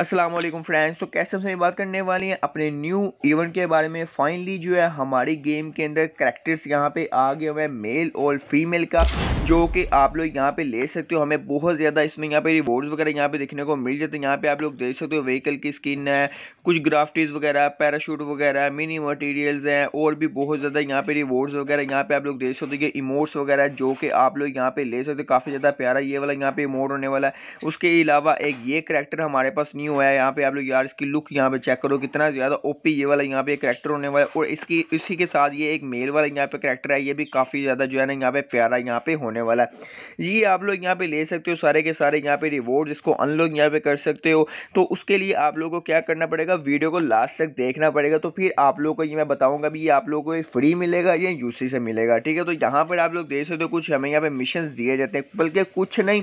Aslam friends तो कैसे हम बात करने वाले हैं अपने न्यू इवेंट के बारे में फाइनली जो है हमारी गेम के अंदर करेक्टर्स यहाँ पे आ गए हुए हैं मेल और फीमेल का जो कि आप लोग यहाँ पे ले सकते हो हमें बहुत ज़्यादा इसमें यहाँ पे रिवॉर्ड्स वगैरह यहाँ पे देखने को मिल जाते हैं यहाँ पे आप लोग देख सकते हो व्हीकल की स्किन है कुछ ग्राफ्टीज वगैरह पैराशूट वगैरह मिनी मटेरियल्स हैं और भी बहुत ज़्यादा यहाँ पे रिवॉर्ड्स वगैरह यहाँ पे आप लोग देख सकते हो कि इमोट्स वगैरह जो कि आप लोग यहाँ पे ले सकते हो काफ़ी ज़्यादा प्यारा ये वाला यहाँ पे इमोट होने वाला है उसके अलावा एक ये करेक्टर हमारे पास न्यू न्यू है यहाँ पे आप लोग यार इसकी लुक यहाँ पे चेक करो कितना ज़्यादा ओपी ये वाला यहाँ पे करेक्टर होने वाला है और इसकी इसी के साथ ये एक मेल वाला यहाँ पे करेक्टर है ये भी काफ़ी ज़्यादा जो है ना यहाँ पे प्यारा यहाँ पे होने वाला है ये आप लोग यहाँ पे ले सकते हो सारे के सारे यहाँ पे रिवॉर्ड इसको अनलॉक यहाँ पे कर सकते हो तो उसके लिए आप लोग को क्या करना पड़ेगा वीडियो को लास्ट तक देखना पड़ेगा तो फिर आप लोग को ये मैं बताऊँगा भी ये आप लोग को फ्री मिलेगा या यूसी से मिलेगा ठीक है तो यहाँ पर आप लोग देख सकते हो कुछ हमें यहाँ पे मिशन दिए जाते हैं बल्कि कुछ नहीं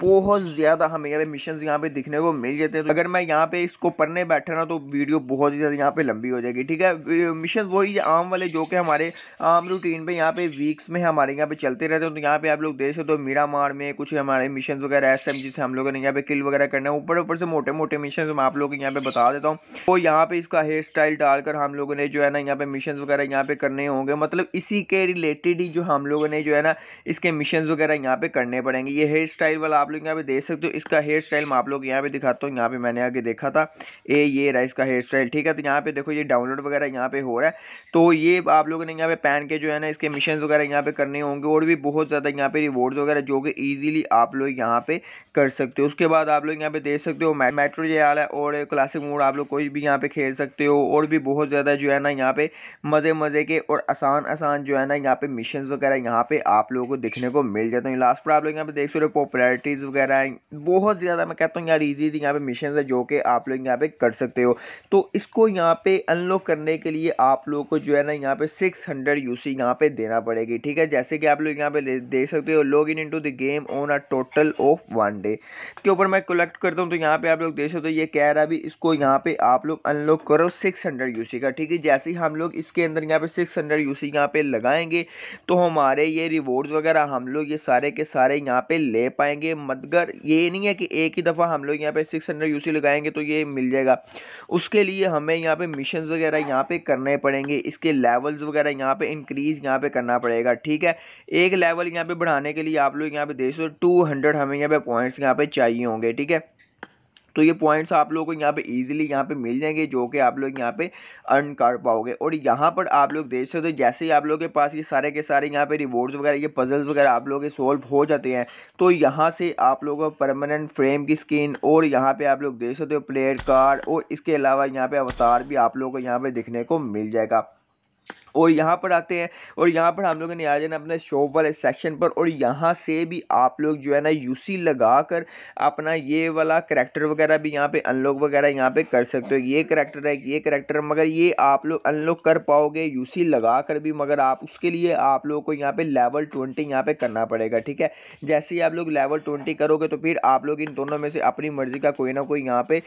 बहुत ज़्यादा हमें यहाँ पे मिशन यहाँ पे दिखने को मिल जाते हैं अगर मैं यहाँ पे इसको पढ़ने बैठा ना तो वीडियो बहुत ही ज़्यादा यहाँ पे लंबी हो जाएगी ठीक है मिशन वही आम वाले जो कि हमारे आम रूटीन पे यहाँ पे वीक्स में हमारे यहाँ पे चलते रहते हैं तो यहाँ पे आप लोग देख सकते हो तो मीरा मार में कुछ हमारे मिशन वगैरह ऐसे जिससे हम लोगों ने यहाँ पे किल वगैरह करना है ऊपर ऊपर से मोटे मोटे मिशन मैं आप लोगों को यहाँ पे बता देता हूँ तो यहाँ पे इसका हेयर स्टाइल डालकर हम लोगों ने जो है ना यहाँ पे मिशन वगैरह यहाँ पे करने होंगे मतलब इसी के रिलेटेड ही जो हम लोगों ने जो है ना इसके मिशन वगैरह यहाँ पे करने पड़ेंगे ये हेयर स्टाइल वाला आप लोग यहाँ पे देख सकते हो इसका हेयर स्टाइल मैं आप लोग यहाँ पे दिखाता हूँ यहाँ पे पे मैंने आगे देखा था ए ये रहा इसका हेयर स्टाइल ठीक है तो यहाँ पे देखो ये डाउनलोड वगैरह यहाँ पे हो रहा है तो ये आप लोगों ने यहाँ पे पहन के जो है ना इसके मिशन वगैरह यहाँ पे करने होंगे और भी बहुत ज़्यादा यहाँ पे रिवॉर्ड्स वगैरह जो कि ईजिली आप लोग यहाँ पे कर सकते हो उसके बाद आप लोग यहाँ पे देख सकते हो मेट्रो ये आ रहा है और क्लासिक मोड आप लोग कोई भी यहाँ पे खेल सकते हो और भी बहुत ज़्यादा जो है ना यहाँ पे मज़े मज़े के और आसान आसान जो है ना यहाँ पे मिशन वगैरह यहाँ पे आप लोगों को देखने को मिल जाते हैं लास्ट पर आप लोग यहाँ पे देख सकते हो पॉपुलरिटीज़ वगैरह बहुत ज़्यादा मैं कहता हूँ यार ईजी थी यहाँ पे मिशन ऑप्शन है जो कि आप लोग यहाँ पे कर सकते हो तो इसको यहाँ पे अनलॉक करने के लिए आप लोगों को जो है ना यहाँ पे 600 हंड्रेड यू सी यहाँ पे देना पड़ेगी ठीक है जैसे कि आप लोग यहाँ पे देख सकते हो log in into the game on a total of one day के ऊपर मैं कलेक्ट करता हूँ तो यहाँ पे आप लोग देख सकते हो ये कह रहा है इसको यहाँ पे आप लोग अनलॉक करो सिक्स हंड्रेड यू सी का ठीक है जैसे ही हम लोग इसके अंदर यहाँ पे सिक्स हंड्रेड यू सी यहाँ पे लगाएंगे तो हमारे ये रिवॉर्ड्स वगैरह हम लोग ये सारे के सारे यहाँ पे ले पाएंगे मगर ये नहीं है कि एक ही दफ़ा हम लोग यहाँ पे सिक्स हंड्रेड यूसी लगाएंगे तो ये मिल जाएगा उसके लिए हमें यहाँ पे मिशन वगैरह यहाँ पे करने पड़ेंगे इसके लेवल्स वगैरह यहाँ पे इंक्रीज़ यहाँ पे करना पड़ेगा ठीक है एक लेवल यहाँ पे बढ़ाने के लिए आप लोग यहाँ पे देख सकते हो टू हमें यहाँ पे पॉइंट्स यहाँ पे चाहिए होंगे ठीक है तो ये पॉइंट्स आप लोगों को यहाँ पे इजीली यहाँ पे मिल जाएंगे जो कि आप लोग यहाँ पे अर्न कर पाओगे और यहाँ पर आप लोग देख सकते हो जैसे ही आप लोगों के पास ये सारे के सारे यहाँ पे रिवॉर्ड्स वगैरह ये पजल्स वगैरह आप लोगों के सॉल्व हो जाते हैं तो यहाँ से आप लोगों को परमानेंट फ्रेम की स्किन और यहाँ पर आप लोग देख सकते हो प्लेट कार्ड और इसके अलावा यहाँ पर अवतार भी आप लोगों को यहाँ पर दिखने को मिल जाएगा और यहाँ पर आते हैं और यहाँ पर हम लोगों ने आ जाना अपने शॉप वाले सेक्शन पर और यहाँ से भी आप लोग जो है ना यूसी लगा कर अपना ये वाला करेक्टर वगैरह भी यहाँ पे अनलॉक वगैरह यहाँ पे कर सकते हो ये करेक्टर है ये करेक्टर मगर ये आप लोग अनलॉक कर पाओगे यूसी लगा कर भी मगर आप उसके लिए आप लोगों को यहाँ पे लेवल ट्वेंटी यहाँ पे करना पड़ेगा ठीक है जैसे ही आप लोग लेवल ट्वेंटी करोगे तो फिर आप लोग इन दोनों में से अपनी मर्ज़ी का कोई ना कोई यहाँ पे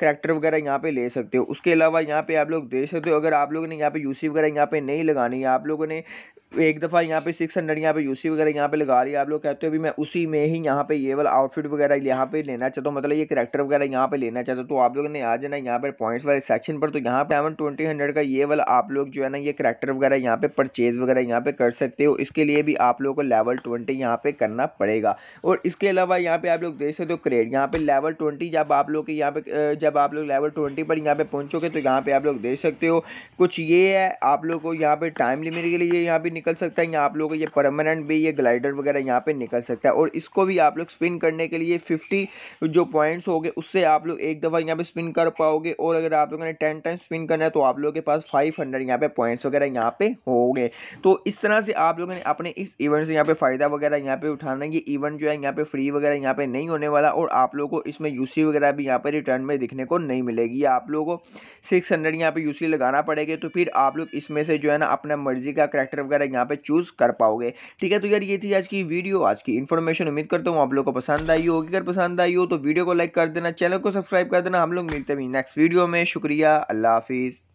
करेक्टर वगैरह यहाँ पे ले सकते हो उसके अलावा यहाँ पे आप लोग देख सकते हो अगर आप लोगों ने यहाँ पे यूसी वगैरह यहाँ पे पे नहीं लगानी है आप लोगों ने एक दफ़ा यहाँ पे सिक्स हंड्रेड यहाँ पे यूसी वगैरह यहाँ पे लगा रही है आप लोग कहते हो भी मैं उसी में ही यहाँ पे ये वाला आउटफिट वगैरह यहाँ पे लेना चाहता हूँ मतलब ये करेक्टर वगैरह यहाँ पे लेना चाहता हूँ तो आप लोगों ने आ जाना यहाँ पे पॉइंट्स वाले सेक्शन पर तो यहाँ पे सेवन ट्वेंटी हंड्रेड का ये वाला आप लोग जो है ना ये करेक्टर वगैरह यहाँ पे परचेज वगैरह यहाँ पे कर सकते हो इसके लिए भी आप लोगों को लेवल ट्वेंटी यहाँ पे करना पड़ेगा और इसके अलावा यहाँ पे आप लोग देख सकते हो क्रेड यहाँ पे लेवल ट्वेंटी जब आप लोग यहाँ पे जब आप लोग लेवल ट्वेंटी पर यहाँ पे पहुँचोगे तो यहाँ पे आप लोग देख सकते हो कुछ ये है आप लोग को यहाँ पे टाइम लिमिट के लिए यहाँ पे निकल सकता है यहाँ आप लोगों को ये परमानेंट भी ये ग्लाइडर वगैरह यहाँ पे निकल सकता है और इसको भी आप लोग स्पिन करने के लिए फिफ्टी जो पॉइंट्स हो गए उससे आप लोग एक दफ़ा यहाँ पे स्पिन कर पाओगे और अगर आप लोगों ने टेन टाइम स्पिन करना है तो आप लोगों के पास फाइव हंड्रेड यहाँ पे पॉइंट्स वगैरह यहाँ पे हो तो इस तरह से आप लोगों ने अपने इस इवेंट से यहाँ पे फ़ायदा वगैरह यहाँ पे उठाना ये इवेंट जो है यहाँ पे फ्री वगैरह यहाँ पे नहीं होने वाला और आप लोगों को इसमें यूसी वगैरह भी यहाँ पे रिटर्न में दिखने को नहीं मिलेगी आप लोगों को सिक्स हंड्रेड यहाँ पे यूसी लगाना पड़ेगा तो फिर आप लोग इसमें से जो है ना अपना मर्जी का करेक्टर वगैरह यहाँ पे चूज़ कर पाओगे ठीक है तो यार ये थी आज की वीडियो आज की इन्फॉर्मेशन उम्मीद करता हूँ आप लोग को पसंद आई होगी अगर पसंद आई हो तो वीडियो को लाइक कर देना चैनल को सब्सक्राइब कर देना हम लोग मिलते हैं नेक्स्ट वीडियो में शुक्रिया अल्लाह हाफिज़